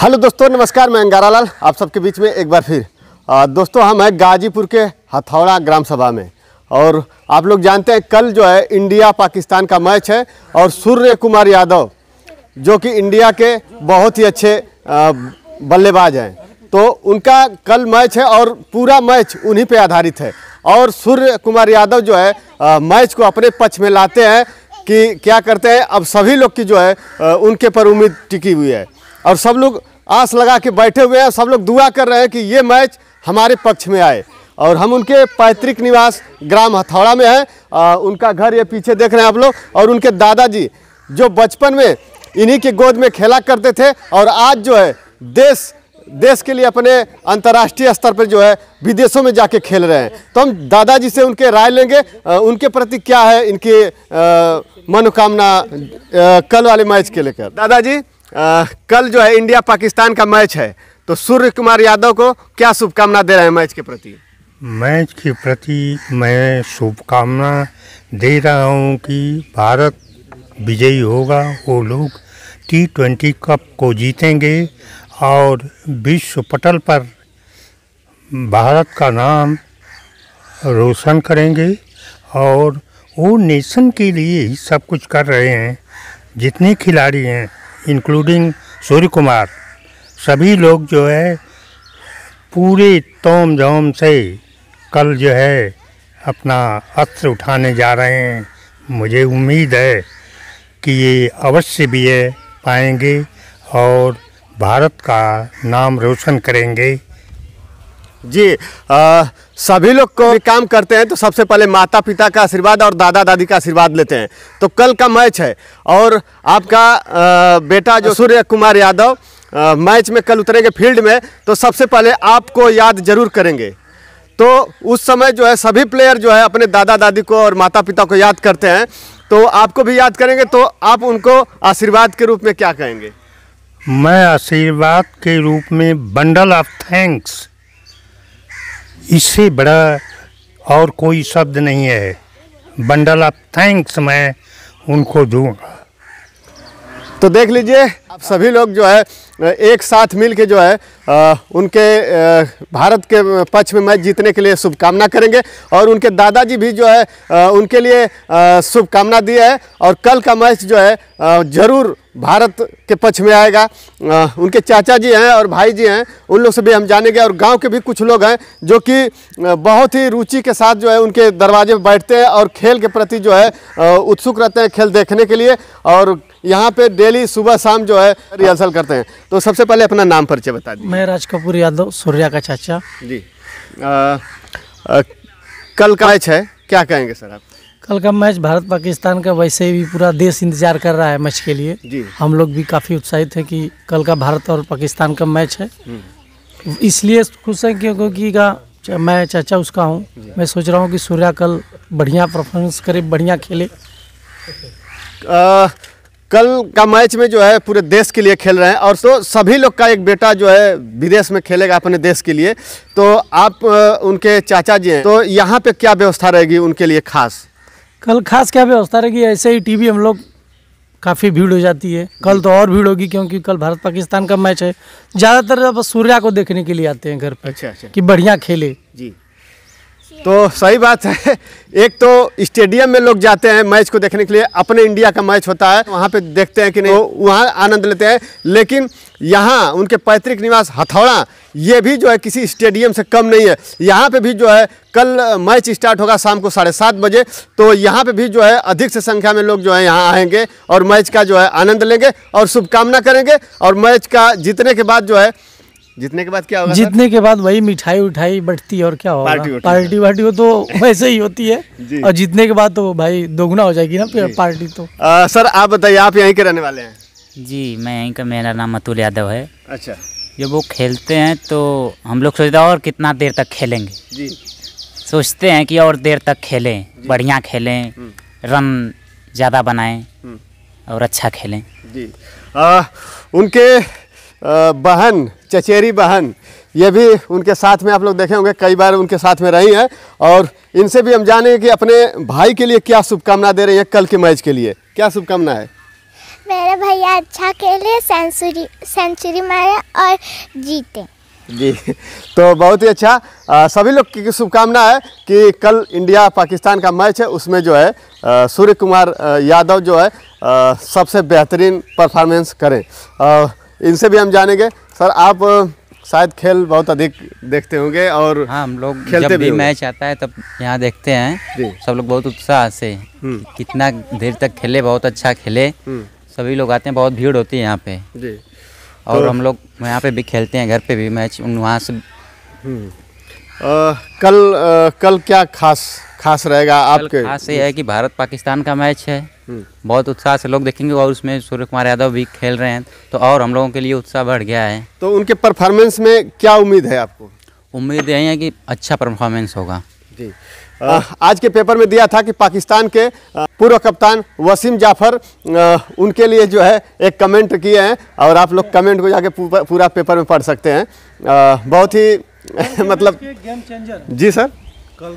Hello दोस्तों नमस्कार मैं अंगारालाल आप सबके बीच में एक बार फिर आ, दोस्तों हम हैं गाजीपुर के हथौड़ा ग्राम सभा में और आप लोग जानते हैं कल जो है इंडिया पाकिस्तान का मैच है और सूर्य कुमार यादव जो कि इंडिया के बहुत ही अच्छे बल्लेबाज हैं तो उनका कल मैच है और पूरा मैच उन्हीं पे आधारित है और सूर्य कुमार यादव जो है आ, मैच को अपने पक्ष में लाते हैं कि क्या करते हैं अब सभी लोग की जो है आ, उनके पर उम्मीद टिकी हुई है और सब लोग आस लगा के बैठे हुए हैं सब लोग दुआ कर रहे हैं कि ये मैच हमारे पक्ष में आए और हम उनके पैतृक निवास ग्राम हथौड़ा में हैं उनका घर ये पीछे देख रहे हैं आप लोग और उनके दादाजी जो बचपन में इन्हीं के गोद में खेला करते थे और आज जो है देश देश के लिए अपने अंतर्राष्ट्रीय स्तर पर जो है विदेशों में जाके खेल रहे हैं तो हम दादाजी से उनके राय लेंगे उनके प्रति क्या है इनकी मनोकामना कल वाले मैच के लेकर दादाजी आ, कल जो है इंडिया पाकिस्तान का मैच है तो सूर्य कुमार यादव को क्या शुभकामना दे रहे हैं मैच के प्रति मैच के प्रति मैं शुभकामना दे रहा हूँ कि भारत विजयी होगा वो लोग टी ट्वेंटी कप को जीतेंगे और विश्व पटल पर भारत का नाम रोशन करेंगे और वो नेशन के लिए ही सब कुछ कर रहे हैं जितने खिलाड़ी हैं इंक्लूडिंग सूर्य कुमार सभी लोग जो है पूरे तोम झोम से कल जो है अपना अस्त्र उठाने जा रहे हैं मुझे उम्मीद है कि ये अवश्य भी है पाएंगे और भारत का नाम रोशन करेंगे जी आ, सभी लोग को काम करते हैं तो सबसे पहले माता पिता का आशीर्वाद और दादा दादी का आशीर्वाद लेते हैं तो कल का मैच है और आपका आ, बेटा जो सूर्य कुमार यादव मैच में कल उतरेंगे फील्ड में तो सबसे पहले आपको याद जरूर करेंगे तो उस समय जो है सभी प्लेयर जो है अपने दादा दादी को और माता पिता को याद करते हैं तो आपको भी याद करेंगे तो आप उनको आशीर्वाद के रूप में क्या कहेंगे मैं आशीर्वाद के रूप में बंडल ऑफ थैंक्स इससे बड़ा और कोई शब्द नहीं है बंडल ऑफ थैंक्स मैं उनको दूंगा तो देख लीजिए आप सभी लोग जो है एक साथ मिल के जो है उनके भारत के पक्ष में मैच जीतने के लिए शुभकामना करेंगे और उनके दादाजी भी जो है उनके लिए शुभकामना दी है और कल का मैच जो है ज़रूर भारत के पक्ष में आएगा उनके चाचा जी हैं और भाई जी हैं उन लोग से भी हम जानेंगे और गांव के भी कुछ लोग हैं जो कि बहुत ही रुचि के साथ जो है उनके दरवाजे पर बैठते हैं और खेल के प्रति जो है उत्सुक रहते हैं खेल देखने के लिए और यहाँ पे डेली सुबह शाम जो है रिहर्सल करते हैं तो सबसे पहले अपना नाम परिचय बता दीजिए मैं राज कपूर यादव सूर्या का चाचा जी आ, आ, कल का मैच है क्या कहेंगे सर आप कल का मैच भारत पाकिस्तान का वैसे भी पूरा देश इंतजार कर रहा है मैच के लिए जी हम लोग भी काफ़ी उत्साहित हैं कि कल का भारत और पाकिस्तान का मैच है हम्म। इसलिए खुश हैं क्योंकि मैं चाचा उसका हूँ मैं सोच रहा हूँ कि सूर्या कल बढ़िया परफॉर्मेंस करे बढ़िया खेले आ, कल का मैच में जो है पूरे देश के लिए खेल रहे हैं और तो सभी लोग का एक बेटा जो है विदेश में खेलेगा अपने देश के लिए तो आप उनके चाचा जी हैं तो यहाँ पे क्या व्यवस्था रहेगी उनके लिए खास कल खास क्या व्यवस्था रहेगी ऐसे ही टीवी हम लोग काफ़ी भीड़ हो जाती है कल तो और भीड़ होगी क्योंकि कल भारत पाकिस्तान का मैच है ज़्यादातर सूर्या को देखने के लिए आते हैं घर पर अच्छा अच्छा कि बढ़िया खेले जी तो सही बात है एक तो स्टेडियम में लोग जाते हैं मैच को देखने के लिए अपने इंडिया का मैच होता है वहाँ पे देखते हैं कि नहीं तो, तो वहाँ आनंद लेते हैं लेकिन यहाँ उनके पैतृक निवास हथौड़ा ये भी जो है किसी स्टेडियम से कम नहीं है यहाँ पे भी जो है कल मैच स्टार्ट होगा शाम को साढ़े सात बजे तो यहाँ पे भी जो है अधिक से संख्या में लोग जो है यहाँ आएंगे और मैच का जो है आनंद लेंगे और शुभकामना करेंगे और मैच का जीतने के बाद जो है जीतने के बाद क्या होगा जीतने के बाद वही मिठाई उठाई बढ़ती और क्या होगा पार्टी पार्टी वार्टी हो तो वैसे ही होती है और जीतने के बाद तो भाई दोगुना हो जाएगी ना पार्टी तो आ, सर आप बताइए आप यहीं के रहने वाले हैं जी मैं यहीं का मेरा नाम अतुल यादव है अच्छा जब वो खेलते हैं तो हम लोग सोचते हैं और कितना देर तक खेलेंगे जी सोचते हैं कि और देर तक खेलें बढ़िया खेलें हम्म। रन ज़्यादा बनाएं हम्म। और अच्छा खेलें जी उनके बहन चचेरी बहन ये भी उनके साथ में आप लोग देखे होंगे कई बार उनके साथ में रही हैं और इनसे भी हम जानेंगे कि अपने भाई के लिए क्या शुभकामना दे रही हैं कल के मैच के लिए क्या शुभकामना है मेरे भैया अच्छा खेले सेंचुरी सेंचुरी मारे और जीते जी तो बहुत ही अच्छा आ, सभी लोग की शुभकामना है कि कल इंडिया पाकिस्तान का मैच है उसमें जो है सूर्य कुमार यादव जो है सबसे बेहतरीन परफॉर्मेंस करें आ, इनसे भी हम जानेंगे सर आप शायद खेल बहुत अधिक देखते होंगे और हाँ हम लोग खेलते जब भी, भी मैच आता है तब यहाँ देखते हैं सब लोग बहुत उत्साह से हम्म। कितना देर तक खेले बहुत अच्छा खेले हम्म। सभी लोग आते हैं बहुत भीड़ होती है यहाँ पे जी और तो हम लोग यहाँ पे भी खेलते हैं घर पे भी मैच उन वहाँ से आ, हम्म। कल आ, कल क्या खास खास रहेगा आपके खास ये है कि भारत पाकिस्तान का मैच है बहुत उत्साह से लोग देखेंगे और उसमें सूर्य कुमार यादव भी खेल रहे हैं तो और हम लोगों के लिए उत्साह बढ़ गया है तो उनके परफॉर्मेंस में क्या उम्मीद है आपको उम्मीद यही है कि अच्छा परफॉर्मेंस होगा जी आ, आज के पेपर में दिया था कि पाकिस्तान के पूर्व कप्तान वसीम जाफर आ, उनके लिए जो है एक कमेंट किए हैं और आप लोग कमेंट को जाके पूरा पेपर में पढ़ सकते हैं आ, बहुत ही मतलब गेम चेंजर जी सर कल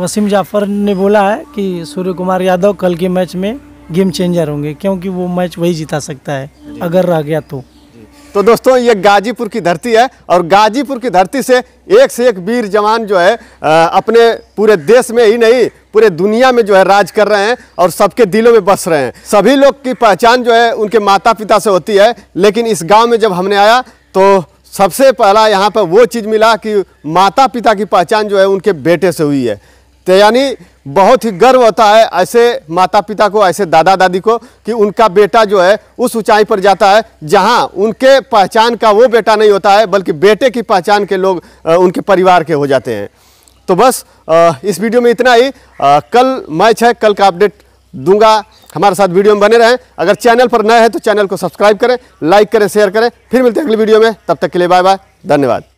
वसीम जाफर ने बोला है कि सूर्य कुमार यादव कल के मैच में गेम चेंजर होंगे क्योंकि वो मैच वही जिता सकता है अगर रह गया तो तो दोस्तों ये गाजीपुर की धरती है और गाजीपुर की धरती से एक से एक वीर जवान जो है अपने पूरे देश में ही नहीं पूरे दुनिया में जो है राज कर रहे हैं और सबके दिलों में बस रहे हैं सभी लोग की पहचान जो है उनके माता पिता से होती है लेकिन इस गाँव में जब हमने आया तो सबसे पहला यहाँ पर वो चीज़ मिला कि माता पिता की पहचान जो है उनके बेटे से हुई है तो यानी बहुत ही गर्व होता है ऐसे माता पिता को ऐसे दादा दादी को कि उनका बेटा जो है उस ऊंचाई पर जाता है जहां उनके पहचान का वो बेटा नहीं होता है बल्कि बेटे की पहचान के लोग उनके परिवार के हो जाते हैं तो बस इस वीडियो में इतना ही कल मैच है कल का अपडेट दूंगा हमारे साथ वीडियो में बने रहें अगर चैनल पर नए हैं तो चैनल को सब्सक्राइब करें लाइक करें शेयर करें फिर मिलते हैं अगली वीडियो में तब तक के लिए बाय बाय धन्यवाद